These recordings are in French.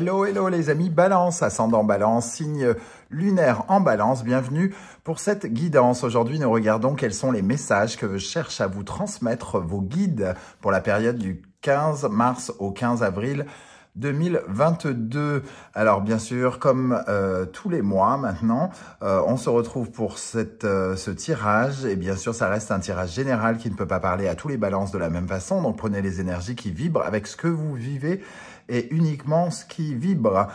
Hello, hello les amis, balance, ascendant balance, signe lunaire en balance, bienvenue pour cette guidance. Aujourd'hui, nous regardons quels sont les messages que cherchent à vous transmettre vos guides pour la période du 15 mars au 15 avril 2022. Alors bien sûr, comme euh, tous les mois maintenant, euh, on se retrouve pour cette, euh, ce tirage. Et bien sûr, ça reste un tirage général qui ne peut pas parler à tous les balances de la même façon. Donc prenez les énergies qui vibrent avec ce que vous vivez et uniquement ce qui vibre.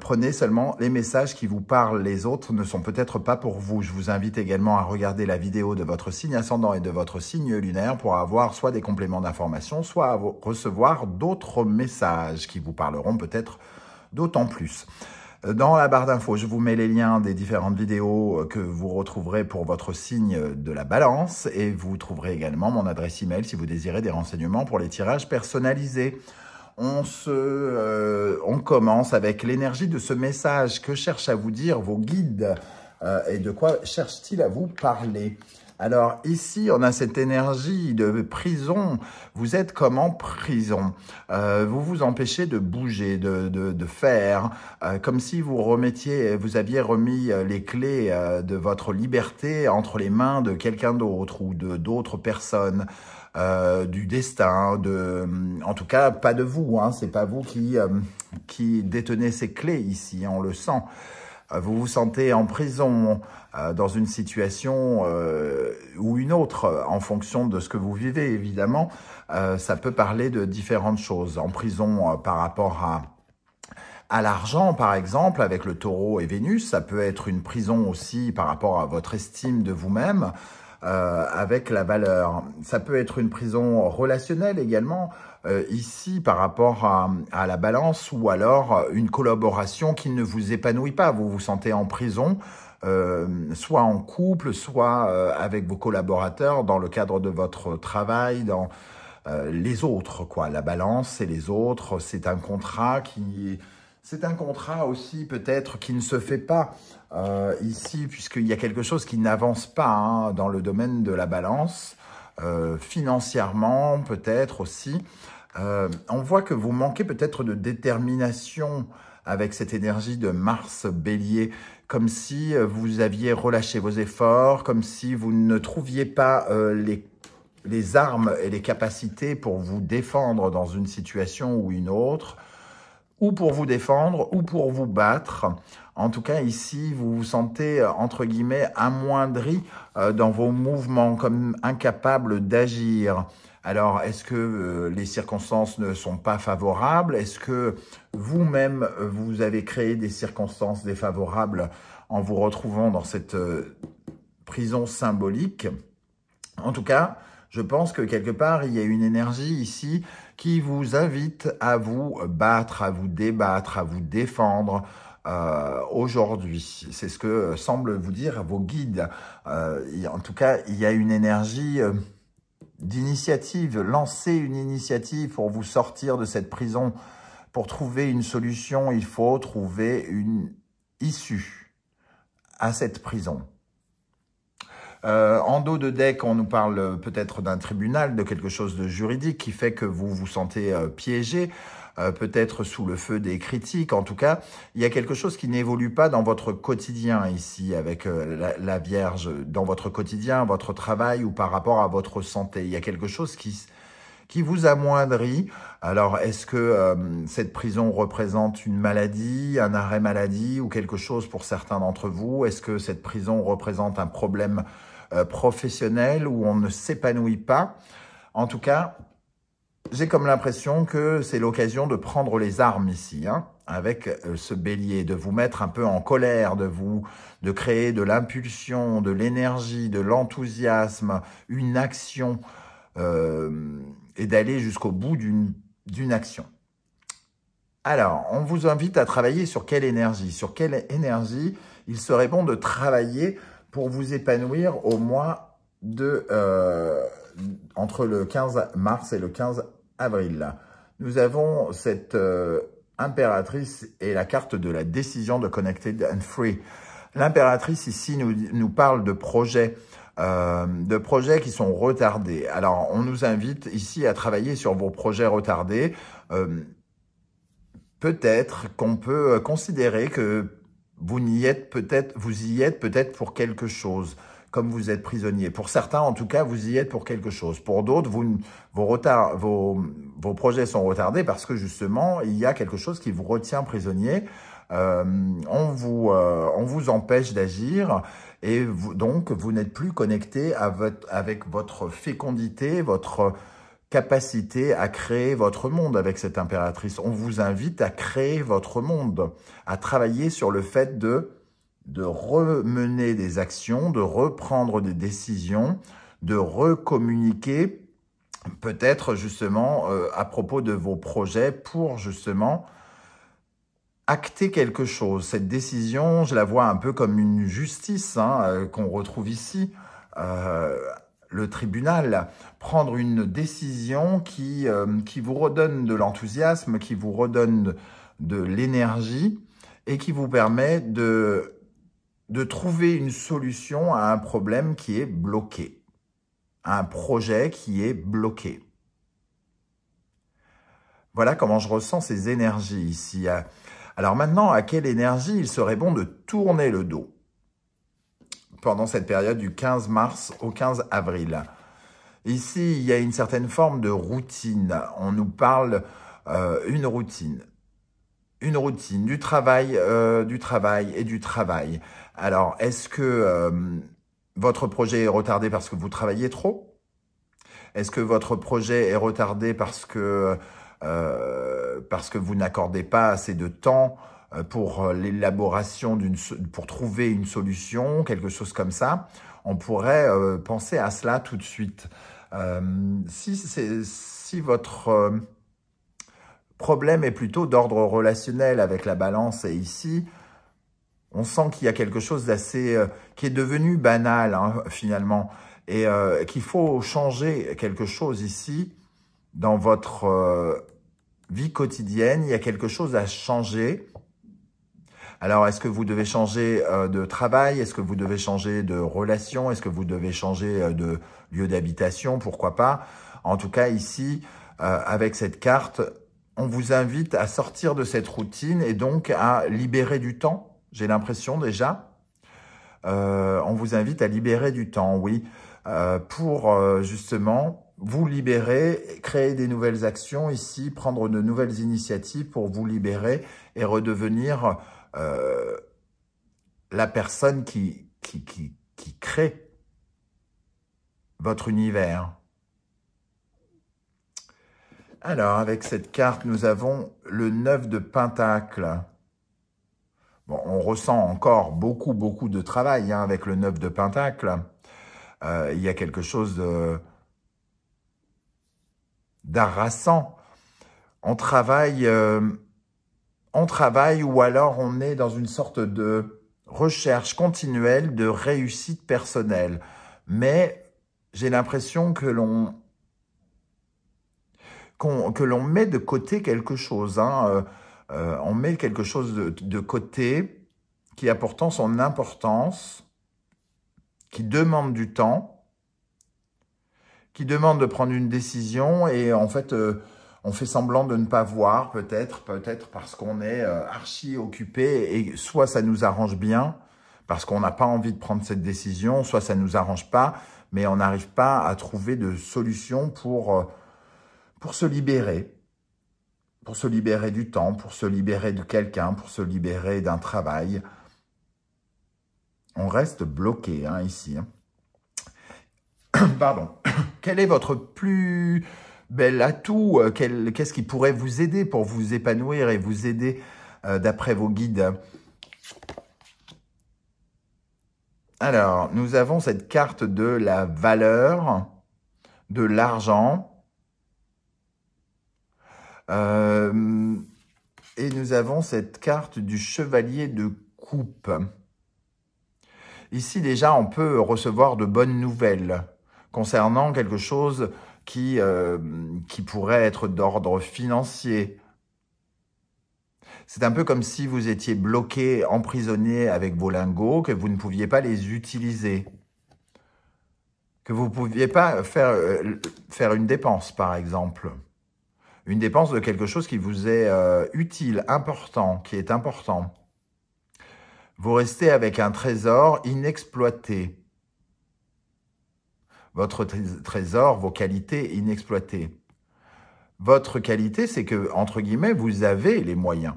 prenez seulement les messages qui vous parlent. Les autres ne sont peut-être pas pour vous. Je vous invite également à regarder la vidéo de votre signe ascendant et de votre signe lunaire pour avoir soit des compléments d'information, soit à recevoir d'autres messages qui vous vous parleront peut-être d'autant plus. Euh, dans la barre d'infos, je vous mets les liens des différentes vidéos euh, que vous retrouverez pour votre signe de la balance et vous trouverez également mon adresse email si vous désirez des renseignements pour les tirages personnalisés. On, se, euh, on commence avec l'énergie de ce message. Que cherchent à vous dire vos guides et de quoi cherchent-ils à vous parler alors ici, on a cette énergie de prison. Vous êtes comme en prison. Euh, vous vous empêchez de bouger, de, de, de faire, euh, comme si vous remettiez, vous aviez remis euh, les clés de votre liberté entre les mains de quelqu'un d'autre ou de d'autres personnes. du destin, de, mm, en tout cas pas de vous, hein, c'est pas vous qui qui détenez ces clés ici, on le sent. Euh, vous vous sentez en prison, euh, dans une situation euh, ou une autre, en fonction de ce que vous vivez, évidemment, ça peut parler de différentes choses. En prison par rapport à à l'argent, par exemple, avec le taureau et Vénus, ça peut être une prison aussi par rapport à votre estime de vous-même, avec la valeur. Ça peut être une prison relationnelle également, euh, ici par rapport à, la balance ou alors euh, une collaboration qui ne vous épanouit pas. Vous vous sentez en prison, euh, soit en couple, soit avec vos collaborateurs dans le cadre de votre travail, dans les autres, quoi. La balance, c'est les autres, c'est un contrat qui... C'est un contrat aussi peut-être qui ne se fait pas ici, puisqu'il y a quelque chose qui n'avance pas hein, dans le domaine de la balance. financièrement peut-être aussi. Euh, on voit que vous manquez peut-être de détermination avec cette énergie de Mars bélier, comme si euh, vous aviez relâché vos efforts, comme si vous ne trouviez pas euh, les, armes et les capacités pour vous défendre dans une situation ou une autre, ou pour vous défendre, ou pour vous battre. En tout cas, ici, vous vous sentez, entre guillemets, amoindri dans vos mouvements, comme incapable d'agir. Alors, est-ce que euh, les circonstances ne sont pas favorables Est-ce que vous-même, vous avez créé des circonstances défavorables en vous retrouvant dans cette euh, prison symbolique En tout cas, je pense que quelque part, il y a une énergie ici qui vous invite à vous battre, à vous débattre, à vous défendre euh, aujourd'hui. C'est ce que semblent vous dire vos guides. en tout cas, il y a une énergie d'initiative, lancer une initiative pour vous sortir de cette prison. Pour trouver une solution, il faut trouver une issue à cette prison. Euh, en dos de deck, on nous parle peut-être d'un tribunal, de quelque chose de juridique qui fait que vous vous sentez euh, piégé. Euh, peut-être sous le feu des critiques. En tout cas, il y a quelque chose qui n'évolue pas dans votre quotidien ici avec euh, la, Vierge, dans votre quotidien, votre travail ou par rapport à votre santé. Il y a quelque chose qui qui vous amoindrit. Alors, est-ce que euh, cette prison représente une maladie, un arrêt maladie ou quelque chose pour certains d'entre vous Est-ce que cette prison représente un problème professionnel où on ne s'épanouit pas En tout cas, j'ai comme l'impression que c'est l'occasion de prendre les armes ici, hein, avec euh, ce bélier, de vous mettre un peu en colère, de vous, de créer de l'impulsion, de l'énergie, de l'enthousiasme, une action, euh, et d'aller jusqu'au bout d'une action. Alors, on vous invite à travailler sur quelle énergie Sur quelle énergie il serait bon de travailler pour vous épanouir au mois de... Euh, entre le 15 mars et le 15 avril. Nous avons cette euh, impératrice et la carte de la décision de Connected and Free. L'impératrice ici nous, parle de projets, euh, de projets qui sont retardés. Alors, on nous invite ici à travailler sur vos projets retardés. Euh, peut-être qu'on peut considérer que vous peut-être, vous y êtes peut-être pour quelque chose comme vous êtes prisonnier. Pour certains, en tout cas, vous y êtes pour quelque chose. Pour d'autres, vous, vos, retards, vos, vos projets sont retardés parce que justement, il y a quelque chose qui vous retient prisonnier. Euh, on, vous, euh, on vous empêche d'agir et vous, donc vous n'êtes plus connecté à votre, avec votre fécondité, votre capacité à créer votre monde avec cette impératrice. On vous invite à créer votre monde, à travailler sur le fait de de remener des actions, de reprendre des décisions, de recommuniquer peut-être justement euh, à propos de vos projets pour justement acter quelque chose. Cette décision, je la vois un peu comme une justice hein, euh, qu'on retrouve ici. Euh, le tribunal, prendre une décision qui, qui vous redonne de l'enthousiasme, qui vous redonne de l'énergie et qui vous permet de de trouver une solution à un problème qui est bloqué, à un projet qui est bloqué. Voilà comment je ressens ces énergies ici. Alors maintenant, à quelle énergie il serait bon de tourner le dos pendant cette période du 15 mars au 15 avril Ici, il y a une certaine forme de routine. On nous parle euh, une routine une routine, du travail, euh, du travail et du travail. Alors, est-ce que euh, votre projet est retardé parce que vous travaillez trop Est-ce que votre projet est retardé parce que, euh, parce que vous n'accordez pas assez de temps pour l'élaboration d'une pour trouver une solution, quelque chose comme ça, on pourrait penser à cela tout de suite. si, si votre problème est plutôt d'ordre relationnel avec la balance et ici, on sent qu'il y a quelque chose d'assez euh, qui est devenu banal hein, finalement et euh, qu'il faut changer quelque chose ici dans votre euh, vie quotidienne. Il y a quelque chose à changer. Alors, est-ce que vous devez changer de travail Est-ce que vous devez changer de relation Est-ce que vous devez changer de lieu d'habitation Pourquoi pas En tout cas, ici, avec cette carte, on vous invite à sortir de cette routine et donc à libérer du temps, j'ai l'impression déjà. Euh, on vous invite à libérer du temps, oui, euh, pour euh, justement vous libérer, créer des nouvelles actions ici, prendre de nouvelles initiatives pour vous libérer et redevenir la personne qui, qui crée votre univers. Alors, avec cette carte, nous avons le 9 de Pentacle. Bon, on ressent encore beaucoup, beaucoup de travail hein, avec le 9 de Pentacle. Euh, il y a quelque chose de On travaille, euh, on travaille ou alors on est dans une sorte de recherche continuelle de réussite personnelle. Mais j'ai l'impression que l'on que l'on met de côté quelque chose. Hein, euh, euh, on met quelque chose de, côté qui a pourtant son importance, qui demande du temps, qui demande de prendre une décision et en fait, euh, on fait semblant de ne pas voir peut-être, peut-être parce qu'on est archi occupé et soit ça nous arrange bien parce qu'on n'a pas envie de prendre cette décision, soit ça nous arrange pas, mais on n'arrive pas à trouver de solution pour pour se libérer, pour se libérer du temps, pour se libérer de quelqu'un, pour se libérer d'un travail. On reste bloqué hein, ici. Hein. Pardon. Quel est votre plus bel atout euh, Qu'est-ce qui pourrait vous aider pour vous épanouir et vous aider euh, d'après vos guides Alors, nous avons cette carte de la valeur, de l'argent, euh, et nous avons cette carte du chevalier de coupe. Ici, déjà, on peut recevoir de bonnes nouvelles concernant quelque chose qui, euh, qui pourrait être d'ordre financier. C'est un peu comme si vous étiez bloqué, emprisonné avec vos lingots, que vous ne pouviez pas les utiliser, que vous ne pouviez pas faire, euh, faire une dépense, par exemple une dépense de quelque chose qui vous est euh, utile, important, qui est important. Vous restez avec un trésor inexploité. Votre trésor, vos qualités inexploitées. Votre qualité, c'est que, entre guillemets, vous avez les moyens.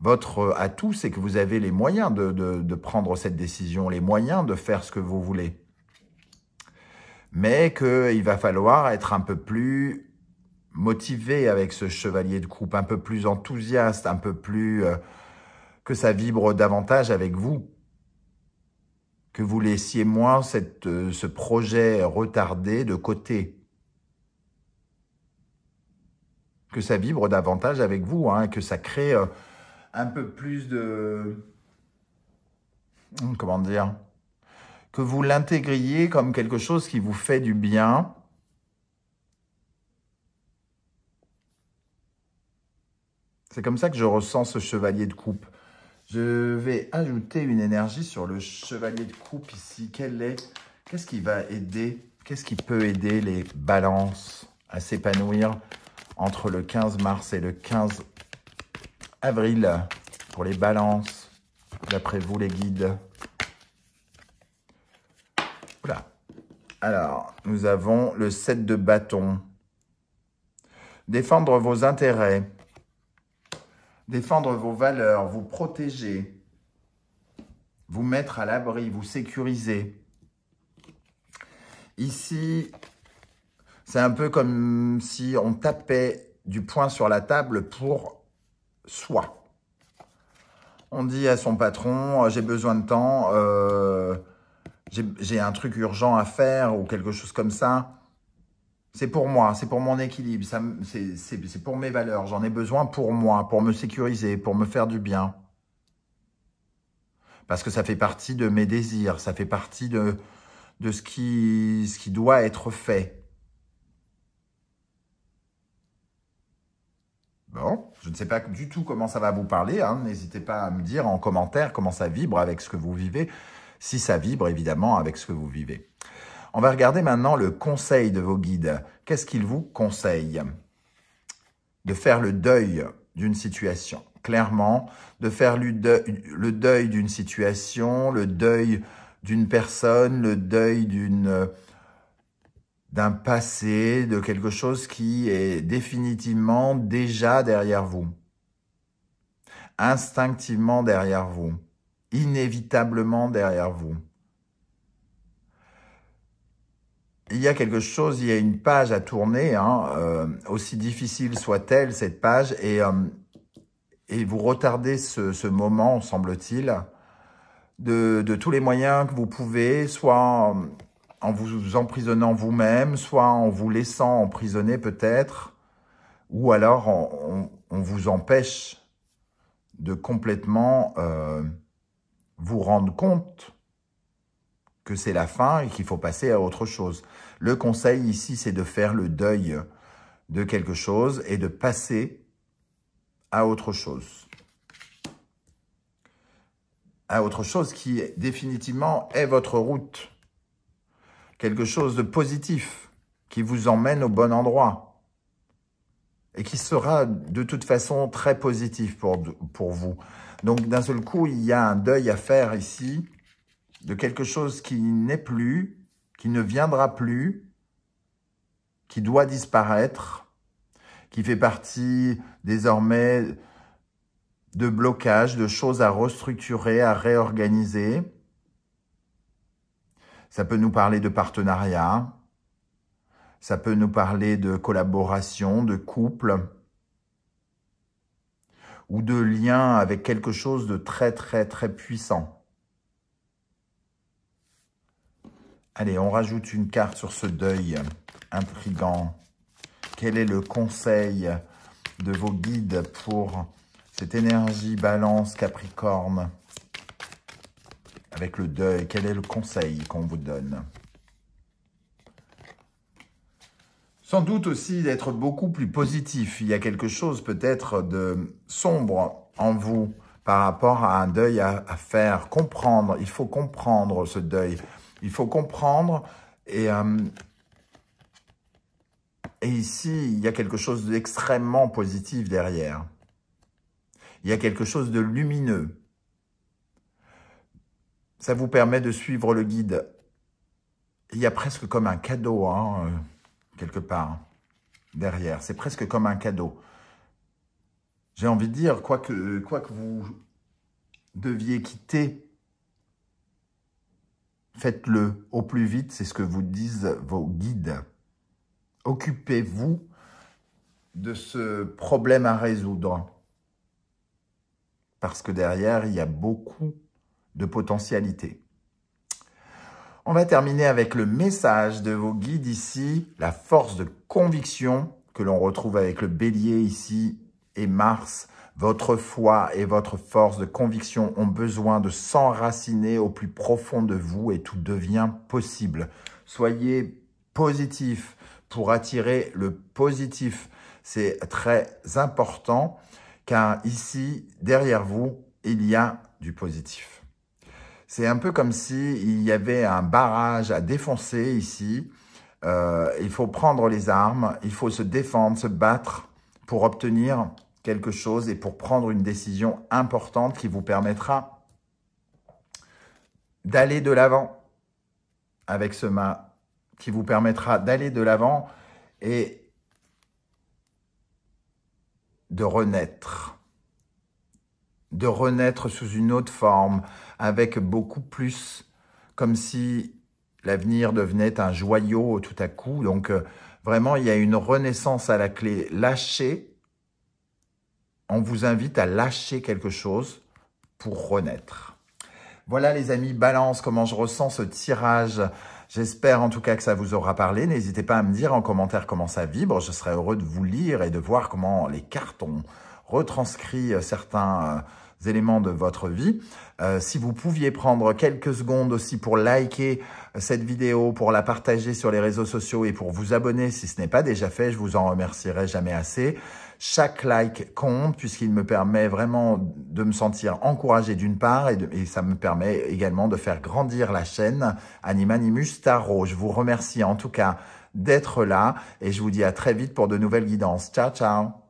Votre atout, c'est que vous avez les moyens de prendre cette décision, les moyens de faire ce que vous voulez mais qu'il va falloir être un peu plus motivé avec ce chevalier de coupe, un peu plus enthousiaste, un peu plus... Euh, que ça vibre davantage avec vous, que vous laissiez moins euh, ce projet retardé de côté, que ça vibre davantage avec vous, hein, que ça crée euh, un peu plus de... Comment dire que vous l'intégriez comme quelque chose qui vous fait du bien. C'est comme ça que je ressens ce chevalier de coupe. Je vais ajouter une énergie sur le chevalier de coupe ici. est Qu'est-ce qui va aider Qu'est-ce qui peut aider les balances à s'épanouir entre le 15 mars et le 15 avril pour les balances, d'après vous les guides Alors, nous avons le 7 de bâton. Défendre vos intérêts. Défendre vos valeurs, vous protéger. Vous mettre à l'abri, vous sécuriser. Ici, c'est un peu comme si on tapait du poing sur la table pour soi. On dit à son patron, euh, j'ai besoin de temps, euh, j'ai un truc urgent à faire ou quelque chose comme ça. C'est pour moi, c'est pour mon équilibre, c'est pour mes valeurs. J'en ai besoin pour moi, pour me sécuriser, pour me faire du bien. Parce que ça fait partie de mes désirs, ça fait partie de, ce, qui, doit être fait. Bon, je ne sais pas du tout comment ça va vous parler. Hein. N'hésitez pas à me dire en commentaire comment ça vibre avec ce que vous vivez si ça vibre évidemment avec ce que vous vivez. On va regarder maintenant le conseil de vos guides. Qu'est-ce qu'ils vous conseillent De faire le deuil d'une situation, clairement, de faire le deuil d'une situation, le deuil d'une personne, le deuil d'un passé, de quelque chose qui est définitivement déjà derrière vous, instinctivement derrière vous inévitablement derrière vous. Il y a quelque chose, il y a une page à tourner, hein, euh, aussi difficile soit-elle cette page, et, euh, et vous retardez ce, ce moment, semble-t-il, de, de, tous les moyens que vous pouvez, soit en, vous emprisonnant vous-même, soit en vous laissant emprisonner peut-être, ou alors on, vous empêche de complètement... Euh, vous rendre compte que c'est la fin et qu'il faut passer à autre chose. Le conseil ici, c'est de faire le deuil de quelque chose et de passer à autre chose. À autre chose qui définitivement est votre route. Quelque chose de positif qui vous emmène au bon endroit et qui sera de toute façon très positif pour, pour vous. Donc d'un seul coup, il y a un deuil à faire ici de quelque chose qui n'est plus, qui ne viendra plus, qui doit disparaître, qui fait partie désormais de blocages, de choses à restructurer, à réorganiser. Ça peut nous parler de partenariat, ça peut nous parler de collaboration, de couple ou de lien avec quelque chose de très, très, très puissant. Allez, on rajoute une carte sur ce deuil intrigant. Quel est le conseil de vos guides pour cette énergie balance Capricorne avec le deuil Quel est le conseil qu'on vous donne Sans doute aussi d'être beaucoup plus positif. Il y a quelque chose peut-être de sombre en vous par rapport à un deuil à, faire, comprendre. Il faut comprendre ce deuil. Il faut comprendre et... Euh, et ici, il y a quelque chose d'extrêmement positif derrière. Il y a quelque chose de lumineux. Ça vous permet de suivre le guide. Il y a presque comme un cadeau. Hein euh quelque part, hein, derrière. C'est presque comme un cadeau. J'ai envie de dire, quoi que, quoi que vous deviez quitter, faites-le au plus vite, c'est ce que vous disent vos guides. Occupez-vous de ce problème à résoudre. Parce que derrière, il y a beaucoup de potentialités. On va terminer avec le message de vos guides ici, la force de conviction que l'on retrouve avec le bélier ici et Mars. Votre foi et votre force de conviction ont besoin de s'enraciner au plus profond de vous et tout devient possible. Soyez positif pour attirer le positif. C'est très important car ici, derrière vous, il y a du positif. C'est un peu comme si il y avait un barrage à défoncer ici. Euh, il faut prendre les armes, il faut se défendre, se battre pour obtenir quelque chose et pour prendre une décision importante qui vous permettra d'aller de l'avant avec ce mât, qui vous permettra d'aller de l'avant et de renaître de renaître sous une autre forme, avec beaucoup plus, comme si l'avenir devenait un joyau tout à coup. Donc euh, vraiment, il y a une renaissance à la clé. Lâchez, on vous invite à lâcher quelque chose pour renaître. Voilà les amis, balance comment je ressens ce tirage. J'espère en tout cas que ça vous aura parlé. N'hésitez pas à me dire en commentaire comment ça vibre. Je serais heureux de vous lire et de voir comment les cartons ont, retranscrit euh, certains euh, éléments de votre vie. Euh, si vous pouviez prendre quelques secondes aussi pour liker cette vidéo, pour la partager sur les réseaux sociaux et pour vous abonner si ce n'est pas déjà fait, je vous en remercierai jamais assez. Chaque like compte puisqu'il me permet vraiment de me sentir encouragé d'une part et, et, ça me permet également de faire grandir la chaîne Animanimus Tarot. Je vous remercie en tout cas d'être là et je vous dis à très vite pour de nouvelles guidances. Ciao, ciao